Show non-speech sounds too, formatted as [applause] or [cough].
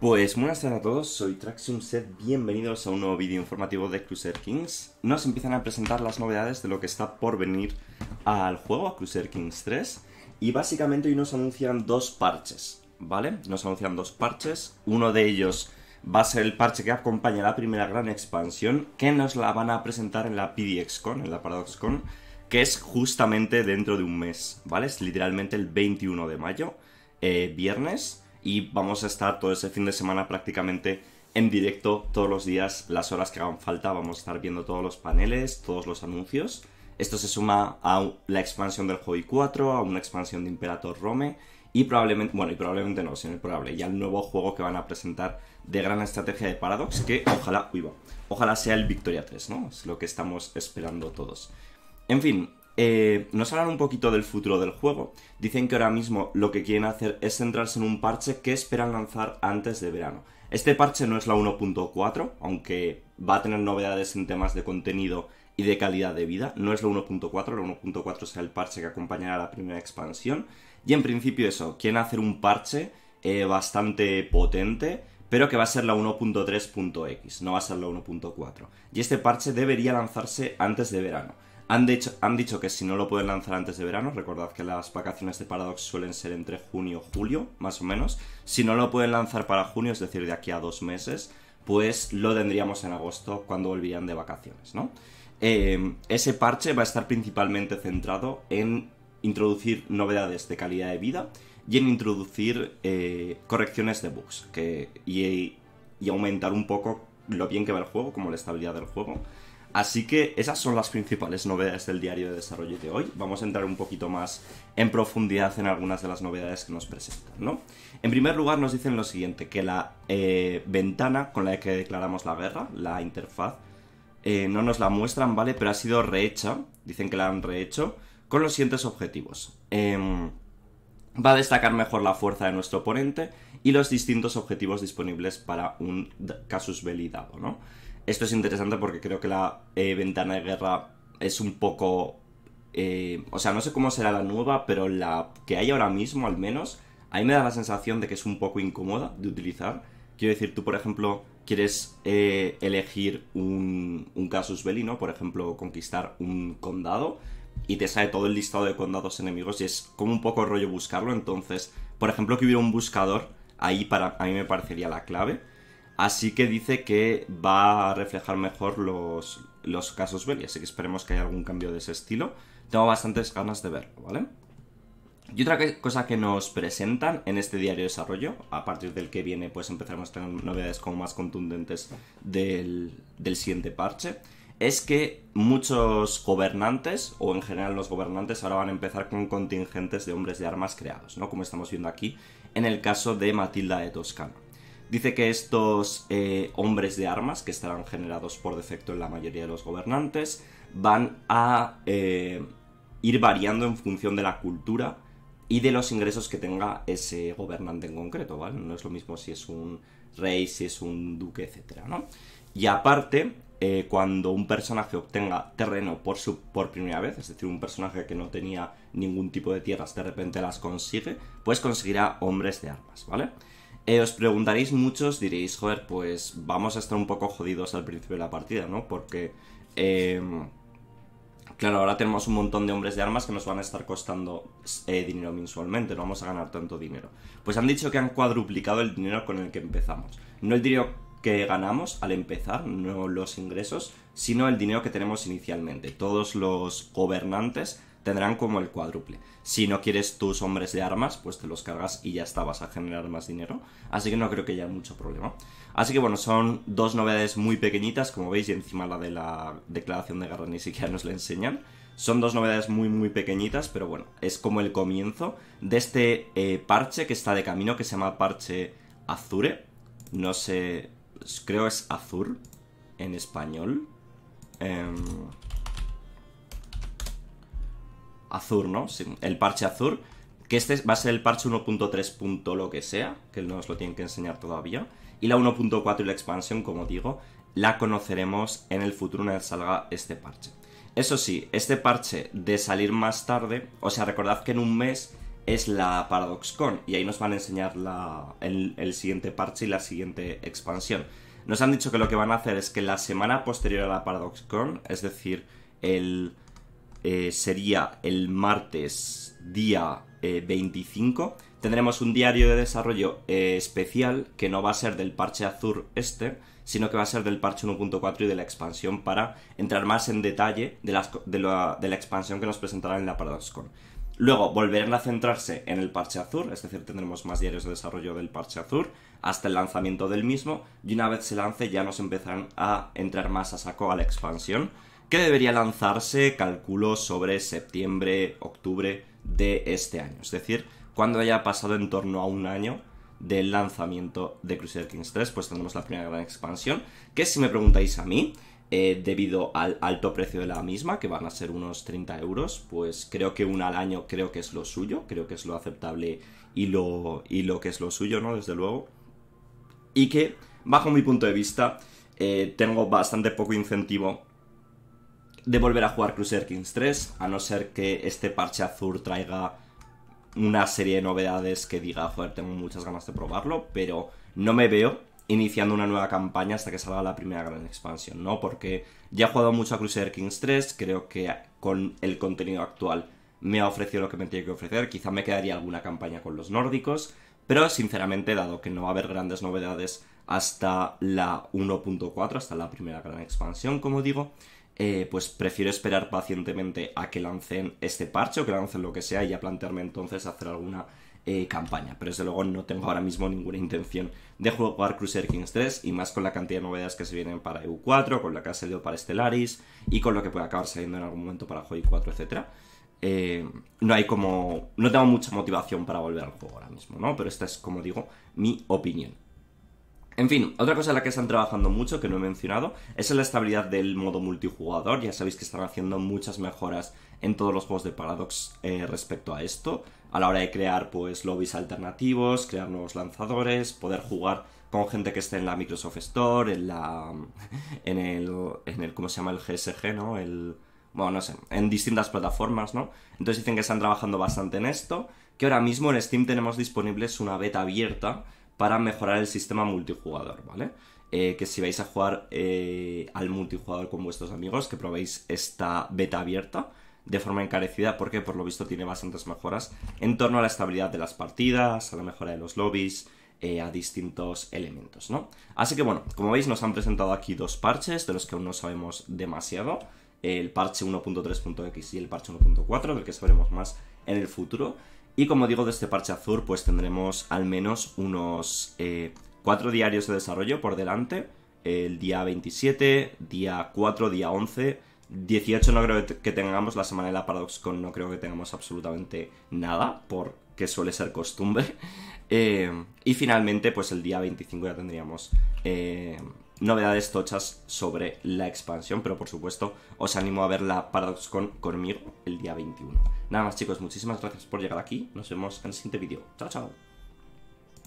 Pues buenas tardes a todos, soy Traxiumset, bienvenidos a un nuevo vídeo informativo de Crusader Kings. Nos empiezan a presentar las novedades de lo que está por venir al juego, a Crusader Kings 3, y básicamente hoy nos anuncian dos parches, ¿vale? Nos anuncian dos parches, uno de ellos va a ser el parche que acompaña la primera gran expansión, que nos la van a presentar en la PDXCon, en la ParadoxCon, que es justamente dentro de un mes, ¿vale? Es literalmente el 21 de mayo, eh, viernes, y vamos a estar todo ese fin de semana prácticamente en directo todos los días, las horas que hagan falta, vamos a estar viendo todos los paneles, todos los anuncios. Esto se suma a la expansión del Hobby 4, a una expansión de Imperator Rome y probablemente, bueno, y probablemente no, sino probable, ya el nuevo juego que van a presentar de gran estrategia de Paradox, que ojalá, ojalá sea el Victoria 3, ¿no? Es lo que estamos esperando todos. En fin, eh, nos hablan un poquito del futuro del juego. Dicen que ahora mismo lo que quieren hacer es centrarse en un parche que esperan lanzar antes de verano. Este parche no es la 1.4, aunque va a tener novedades en temas de contenido y de calidad de vida. No es la 1.4, la 1.4 será el parche que acompañará a la primera expansión. Y en principio eso, quieren hacer un parche eh, bastante potente, pero que va a ser la 1.3.x, no va a ser la 1.4. Y este parche debería lanzarse antes de verano. Han dicho, que si no lo pueden lanzar antes de verano, recordad que las vacaciones de Paradox suelen ser entre junio y julio, más o menos. Si no lo pueden lanzar para junio, es decir, de aquí a dos meses, pues lo tendríamos en agosto cuando volvían de vacaciones, em, ese parche va a estar principalmente centrado en introducir novedades de calidad de vida y en introducir eh, correcciones de bugs que, y aumentar un poco lo bien que va el juego, como la estabilidad del juego Así que esas son las principales novedades del diario de desarrollo de hoy. Vamos a entrar un poquito más en profundidad en algunas de las novedades que nos presentan, ¿no? En primer lugar nos dicen lo siguiente, que la eh, ventana con la que declaramos la guerra, la interfaz, eh, no nos la muestran, ¿vale? Pero ha sido rehecha, dicen que la han rehecho, con los siguientes objetivos. Em, va a destacar mejor la fuerza de nuestro oponente y los distintos objetivos disponibles para un casus belli dado, ¿no? Esto es interesante porque creo que la eh, ventana de guerra es un poco... Eh, o sea, no sé cómo será la nueva, pero la que hay ahora mismo al menos, a mí me da la sensación de que es un poco incómoda de utilizar. Quiero decir, tú por ejemplo quieres eh, elegir un, un casus belli, ¿no? Por ejemplo, conquistar un condado y te sale todo el listado de condados enemigos y es como un poco rollo buscarlo. Entonces, por ejemplo, que hubiera un buscador ahí para a mí me parecería la clave. Así que dice que va a reflejar mejor los, casos belli, así que esperemos que haya algún cambio de ese estilo. Tengo bastantes ganas de verlo, ¿vale? Y otra cosa que nos presentan en este diario de desarrollo, a partir del que viene pues empezaremos a tener novedades como más contundentes del, del siguiente parche, es que muchos gobernantes, o en general los gobernantes, ahora van a empezar con contingentes de hombres de armas creados, ¿no? Como estamos viendo aquí en el caso de Matilda de Toscana. Dice que estos eh, hombres de armas, que estarán generados por defecto en la mayoría de los gobernantes, van a eh, ir variando en función de la cultura y de los ingresos que tenga ese gobernante en concreto, ¿vale? No es lo mismo si es un rey, si es un duque, etcétera, ¿no? Y aparte, eh, cuando un personaje obtenga terreno por, su, por primera vez, es decir, un personaje que no tenía ningún tipo de tierras de repente las consigue, pues conseguirá hombres de armas, ¿vale? Eh, os preguntaréis muchos, diréis, joder, pues vamos a estar un poco jodidos al principio de la partida, ¿no? Porque, eh, claro, ahora tenemos un montón de hombres de armas que nos van a estar costando eh, dinero mensualmente, no vamos a ganar tanto dinero. Pues han dicho que han cuadruplicado el dinero con el que empezamos. No el dinero que ganamos al empezar, no los ingresos, sino el dinero que tenemos inicialmente. Todos los gobernantes tendrán como el cuádruple. Si no quieres tus hombres de armas, pues te los cargas y ya está, vas a generar más dinero. Así que no creo que haya mucho problema. Así que bueno, son dos novedades muy pequeñitas, como veis, y encima la de la declaración de guerra ni siquiera nos la enseñan. Son dos novedades muy muy pequeñitas, pero bueno, es como el comienzo de este eh, parche que está de camino, que se llama parche Azure. No sé, creo es Azur en español. Eh... Azur, ¿no? el parche Azur, que este va a ser el parche 1.3. lo que sea, que no os lo tienen que enseñar todavía. Y la 1.4 y la expansión, como digo, la conoceremos en el futuro una vez salga este parche. Eso sí, este parche de salir más tarde, o sea, recordad que en un mes es la ParadoxCon y ahí nos van a enseñar el, el siguiente parche y la siguiente expansión. Nos han dicho que lo que van a hacer es que la semana posterior a la ParadoxCon, es decir, el eh, sería el martes día 25. Eh, tendremos un diario de desarrollo eh, especial que no va a ser del parche azul este, sino que va a ser del parche 1.4 y de la expansión para entrar más en detalle de, la, expansión que nos presentarán en la ParadoxCon. Luego volverán a centrarse en el parche azul, es decir, tendremos más diarios de desarrollo del parche azul hasta el lanzamiento del mismo y una vez se lance ya nos empezarán a entrar más a saco a la expansión que debería lanzarse, calculo, sobre septiembre, octubre de este año. Es decir, cuando haya pasado en torno a un año del lanzamiento de Crusader Kings 3, pues tendremos la primera gran expansión, que si me preguntáis a mí, eh, debido al alto precio de la misma, que van a ser unos 30 euros, pues creo que una al año creo que es lo suyo, creo que es lo aceptable y lo, y lo que es lo suyo, ¿no? Desde luego. Y que, bajo mi punto de vista, eh, tengo bastante poco incentivo de volver a jugar Crusader Kings 3, a no ser que este parche azul traiga una serie de novedades que diga, joder, tengo muchas ganas de probarlo, pero no me veo iniciando una nueva campaña hasta que salga la primera gran expansión, ¿no? Porque ya he jugado mucho a Crusader Kings 3, creo que con el contenido actual me ha ofrecido lo que me tiene que ofrecer, quizá me quedaría alguna campaña con los nórdicos, pero sinceramente, dado que no va a haber grandes novedades hasta la 1.4, hasta la primera gran expansión, como digo, eh, pues prefiero esperar pacientemente a que lancen este parche o que lancen lo que sea y ya plantearme entonces hacer alguna eh, campaña. Pero desde luego no tengo ahora mismo ninguna intención de jugar Crusader Kings 3 y más con la cantidad de novedades que se vienen para EU4, con la que ha salido para Stellaris y con lo que puede acabar saliendo en algún momento para Joy 4, etc. no hay como. No tengo mucha motivación para volver al juego ahora mismo, ¿no? Pero esta es, como digo, mi opinión. En fin, otra cosa en la que están trabajando mucho, que no he mencionado, es en la estabilidad del modo multijugador. Ya sabéis que están haciendo muchas mejoras en todos los juegos de Paradox eh, respecto a esto. A la hora de crear, pues, lobbies alternativos, crear nuevos lanzadores, poder jugar con gente que esté en la Microsoft Store, en la. [laughs] en el. en el. ¿cómo se llama? el GSG, ¿no? El. Bueno, no sé, en distintas plataformas, ¿no? Entonces dicen que están trabajando bastante en esto, que ahora mismo en Steam tenemos disponibles una beta abierta para mejorar el sistema multijugador, ¿vale? Eh, que si vais a jugar eh, al multijugador con vuestros amigos, que probéis esta beta abierta de forma encarecida, porque por lo visto tiene bastantes mejoras en torno a la estabilidad de las partidas, a la mejora de los lobbies, eh, a distintos elementos, ¿no? Así que bueno, como veis nos han presentado aquí dos parches, de los que aún no sabemos demasiado, el parche 1.3.x y el parche 1.4, del que sabremos más en el futuro. Y como digo, de este parche azul pues tendremos al menos unos eh, cuatro diarios de desarrollo por delante. El día 27, día 4, día 11, 18 no creo que tengamos, la semana de la ParadoxCon no creo que tengamos absolutamente nada, porque suele ser costumbre. [laughs] Eh, y finalmente, pues el día 25 ya tendríamos eh, novedades tochas sobre la expansión, pero por supuesto os animo a ver la Con conmigo el día 21. Nada más chicos, muchísimas gracias por llegar aquí, nos vemos en el siguiente vídeo. Chao, chao.